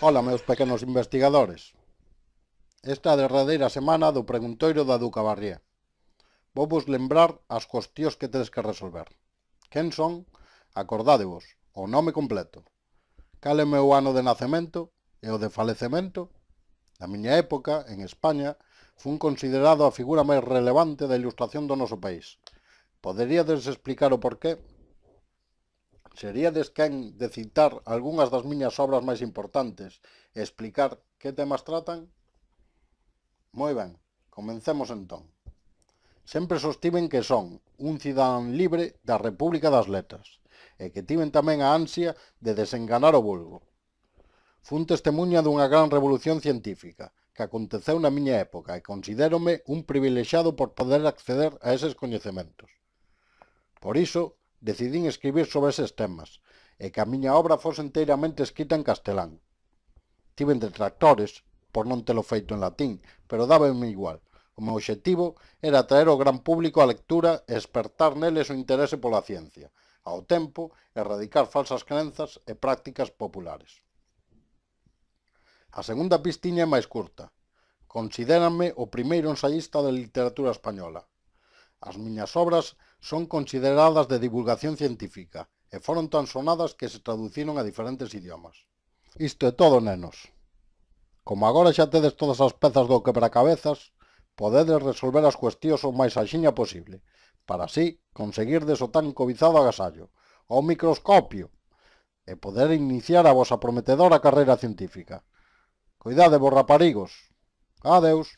Ola, meus pequenos investigadores. Esta derradeira semana do preguntoiro da Duca Barrié. Vou vos lembrar as cuestións que tedes que resolver. Quen son? Acordádevos, o nome completo. Cal é o meu ano de nacemento e o de falecemento? Na miña época, en España, fun considerado a figura máis relevante da ilustración do noso país. Poderíades explicar o porqué? Seríades quen de citar algunhas das miñas obras máis importantes e explicar que temas tratan? Moi ben, comencemos entón. Sempre sostiven que son un cidadán libre da República das Letras e que tiven tamén a ansia de desenganar o vulgo. Fun testemunha dunha gran revolución científica que aconteceu na miña época e considérome un privilexiado por poder acceder a eses coñecementos. Por iso, decidín escribir sobre eses temas, e que a miña obra fose enteiramente escrita en castelán. Tiven detractores, por non telo feito en latín, pero dábenme igual. O meu obxectivo era atraer o gran público á lectura e despertar neles o interese pola ciencia, ao tempo erradicar falsas crenzas e prácticas populares. A segunda pistiña é máis curta. Considérame o primeiro ensaísta da literatura española, As miñas obras son consideradas de divulgación científica e foron tan sonadas que se traduciron a diferentes idiomas. Isto é todo, nenos. Como agora xa tedes todas as pezas do quebracabezas, podedes resolver as cuestións o máis axiña posible, para así conseguir deso tan cobizado agasallo, o microscopio, e poder iniciar a vosa prometedora carreira científica. Cuidade, vos raparigos. Adeus.